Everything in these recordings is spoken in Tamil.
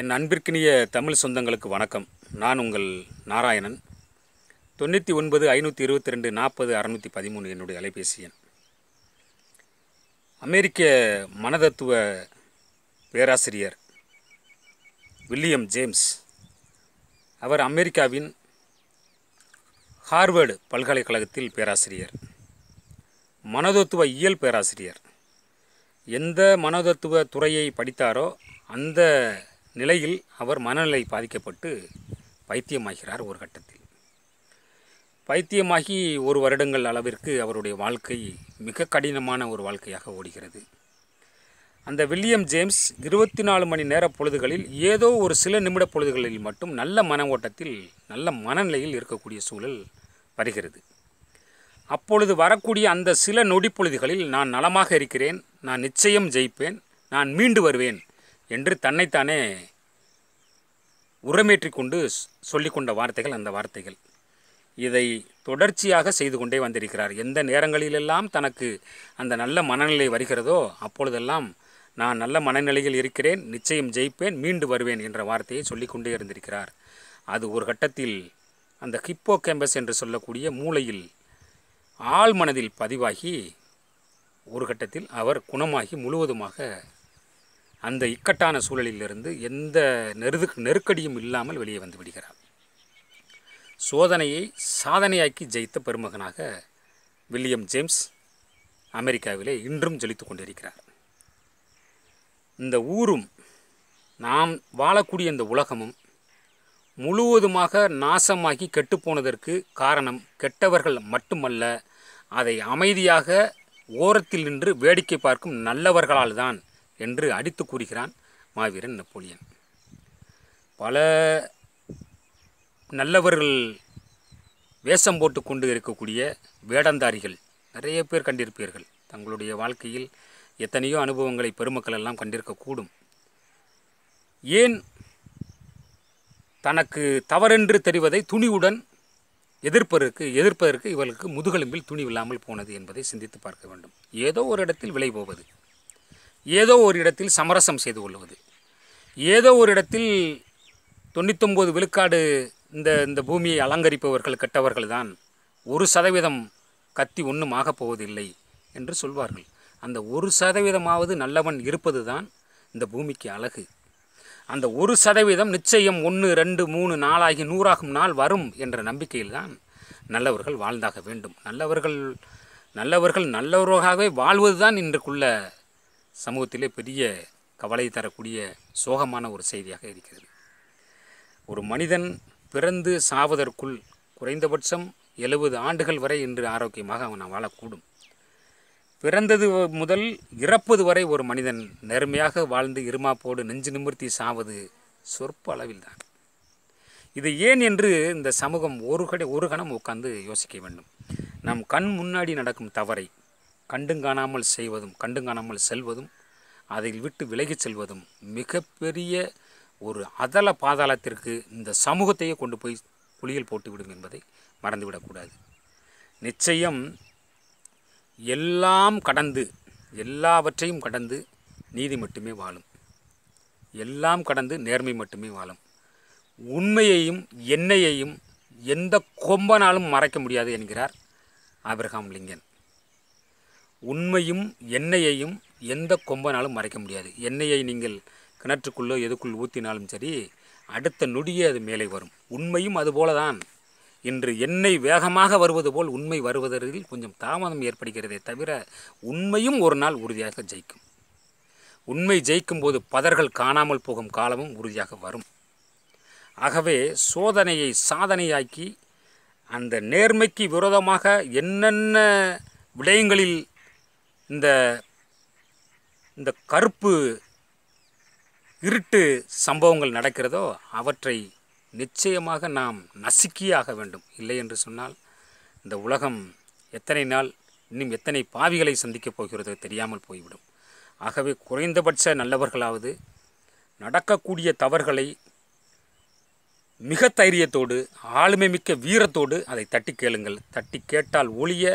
என் அன்பிற்கினிய தமிழ் சொந்தங்களுக்கு வணக்கம் நான் உங்கள் நாராயணன் தொண்ணூற்றி ஒன்பது ஐநூற்றி இருபத்தி ரெண்டு நாற்பது அறநூற்றி பதிமூணு என்னுடைய அலைபேசி எண் அமெரிக்க மனதத்துவ பேராசிரியர் வில்லியம் ஜேம்ஸ் அவர் அமெரிக்காவின் ஹார்வர்டு பல்கலைக்கழகத்தில் பேராசிரியர் மனதத்துவ இயல் பேராசிரியர் எந்த மனதத்துவ துறையை படித்தாரோ அந்த நிலையில் அவர் மனநிலை பாதிக்கப்பட்டு பைத்தியமாகிறார் ஒரு கட்டத்தில் பைத்தியமாகி ஒரு வருடங்கள் அளவிற்கு அவருடைய வாழ்க்கை மிக கடினமான ஒரு வாழ்க்கையாக ஓடுகிறது அந்த வில்லியம் ஜேம்ஸ் இருபத்தி நாலு மணி நேர பொழுதுகளில் ஏதோ ஒரு சில நிமிட பொழுதுகளில் மட்டும் நல்ல மன ஓட்டத்தில் நல்ல மனநிலையில் இருக்கக்கூடிய சூழல் வருகிறது அப்பொழுது வரக்கூடிய அந்த சில நொடி பொழுதுகளில் நான் நலமாக இருக்கிறேன் நான் நிச்சயம் ஜெயிப்பேன் நான் மீண்டு வருவேன் என்று தன்னைத்தானே உரமேற்றி கொண்டு சொல்லிக்கொண்ட வார்த்தைகள் அந்த வார்த்தைகள் இதை தொடர்ச்சியாக செய்து கொண்டே வந்திருக்கிறார் எந்த நேரங்களிலெல்லாம் தனக்கு அந்த நல்ல மனநிலை வருகிறதோ அப்பொழுதெல்லாம் நான் நல்ல மனநிலையில் இருக்கிறேன் நிச்சயம் ஜெயிப்பேன் மீண்டு வருவேன் என்ற வார்த்தையை சொல்லிக்கொண்டே இருந்திருக்கிறார் அது ஒரு கட்டத்தில் அந்த ஹிப்போ கேம்பஸ் என்று சொல்லக்கூடிய மூளையில் ஆழ்மனதில் பதிவாகி ஒரு கட்டத்தில் அவர் குணமாகி முழுவதுமாக அந்த இக்கட்டான சூழலிலிருந்து எந்த நெருது நெருக்கடியும் இல்லாமல் வெளியே வந்து விடுகிறார் சோதனையை சாதனையாக்கி ஜெயித்த பெருமகனாக வில்லியம் ஜேம்ஸ் அமெரிக்காவிலே இன்றும் ஜொலித்து கொண்டிருக்கிறார் இந்த ஊரும் நாம் வாழக்கூடிய இந்த உலகமும் முழுவதுமாக நாசமாகி கெட்டுப்போனதற்கு காரணம் கெட்டவர்கள் மட்டுமல்ல அதை அமைதியாக ஓரத்தில் நின்று வேடிக்கை பார்க்கும் நல்லவர்களால் தான் என்று அடித்து கூறுகிறான் மாவீரன் நெப்போலியன் பல நல்லவர்கள் வேஷம் போட்டு கொண்டு இருக்கக்கூடிய வேடந்தாரிகள் நிறைய பேர் கண்டிருப்பீர்கள் தங்களுடைய வாழ்க்கையில் எத்தனையோ அனுபவங்களை பெருமக்கள் எல்லாம் கண்டிருக்கக்கூடும் ஏன் தனக்கு தவறென்று தெரிவதை துணிவுடன் எதிர்ப்பதற்கு எதிர்ப்பதற்கு இவர்களுக்கு முதுகெலும்பில் துணி இல்லாமல் போனது என்பதை சிந்தித்து பார்க்க வேண்டும் ஏதோ ஒரு இடத்தில் விலை போவது ஏதோ ஒரு இடத்தில் சமரசம் செய்து கொள்வது ஏதோ ஒரு இடத்தில் தொண்ணூத்தொம்பது விழுக்காடு இந்த இந்த பூமியை அலங்கரிப்பவர்கள் கெட்டவர்கள் தான் ஒரு சதவீதம் கத்தி ஒன்றும் ஆகப் போவதில்லை என்று சொல்வார்கள் அந்த ஒரு சதவீதமாவது நல்லவன் இருப்பது தான் இந்த பூமிக்கு அழகு அந்த ஒரு சதவீதம் நிச்சயம் ஒன்று ரெண்டு மூணு நாளாகி நூறாகும் நாள் வரும் என்ற நம்பிக்கையில் தான் நல்லவர்கள் வாழ்ந்தாக வேண்டும் நல்லவர்கள் நல்லவர்கள் நல்லவர்களாகவே வாழ்வது தான் இன்றுக்குள்ள சமூகத்திலே பெரிய கவலை தரக்கூடிய சோகமான ஒரு செய்தியாக இருக்கிறது ஒரு மனிதன் பிறந்து சாவதற்குள் குறைந்தபட்சம் எழுபது ஆண்டுகள் வரை இன்று ஆரோக்கியமாக அவன் வாழக்கூடும் பிறந்தது முதல் இறப்பது வரை ஒரு மனிதன் நேர்மையாக வாழ்ந்து இருமாப்போடு நெஞ்சு நிமிர்த்தி சாவது சொற்ப அளவில்தான் இது ஏன் என்று இந்த சமூகம் ஒரு கடை ஒரு கணம் உட்கார்ந்து யோசிக்க வேண்டும் நம் கண் முன்னாடி நடக்கும் தவறை கண்டுங்காணாமல் செய்வதும் கண்டுங்காணாமல் செல்வதும் அதில் விட்டு விலகிச் செல்வதும் மிகப்பெரிய ஒரு அதல பாதாளத்திற்கு இந்த சமூகத்தையே கொண்டு போய் குளியல் போட்டுவிடும் என்பதை மறந்துவிடக்கூடாது நிச்சயம் எல்லாம் கடந்து எல்லாவற்றையும் கடந்து நீதி மட்டுமே வாழும் எல்லாம் கடந்து நேர்மை மட்டுமே வாழும் உண்மையையும் எண்ணெயையும் எந்த கொம்பனாலும் மறைக்க முடியாது என்கிறார் ஆபிரகாம் லிங்கன் உண்மையும் எண்ணெயையும் எந்த கொம்பனாலும் மறைக்க முடியாது எண்ணெயை நீங்கள் கிணற்றுக்குள்ளோ எதுக்குள் ஊற்றினாலும் சரி அடுத்த நொடியே அது மேலே வரும் உண்மையும் அதுபோல தான் இன்று எண்ணெய் வேகமாக வருவது போல் உண்மை வருவதற்கில் கொஞ்சம் தாமதம் ஏற்படுகிறதே தவிர உண்மையும் ஒரு நாள் உறுதியாக ஜெயிக்கும் உண்மை ஜெயிக்கும் போது பதர்கள் காணாமல் போகும் காலமும் உறுதியாக வரும் ஆகவே சோதனையை சாதனையாக்கி அந்த நேர்மைக்கு விரோதமாக என்னென்ன விடயங்களில் இந்த இந்த கருப்பு இருட்டு சம்பவங்கள் நடக்கிறதோ அவற்றை நிச்சயமாக நாம் நசுக்கியே ஆக வேண்டும் இல்லை என்று சொன்னால் இந்த உலகம் எத்தனை நாள் இன்னும் எத்தனை பாவிகளை சந்திக்கப் போகிறதோ தெரியாமல் போய்விடும் ஆகவே குறைந்தபட்ச நல்லவர்களாவது நடக்கக்கூடிய தவறுகளை மிக தைரியத்தோடு ஆளுமை மிக்க வீரத்தோடு அதை தட்டி கேளுங்கள் தட்டி கேட்டால் ஒழிய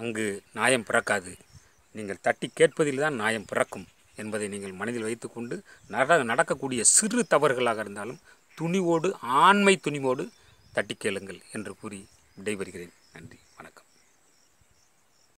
அங்கு நாயம் பிறக்காது நீங்கள் தட்டி கேட்பதில் தான் நாயம் பிறக்கும் என்பதை நீங்கள் மனதில் வைத்துக்கொண்டு நட நடக்கக்கூடிய சிறு தவறுகளாக இருந்தாலும் துணிவோடு ஆண்மை துணிவோடு தட்டி கேளுங்கள் என்று கூறி விடைபெறுகிறேன் நன்றி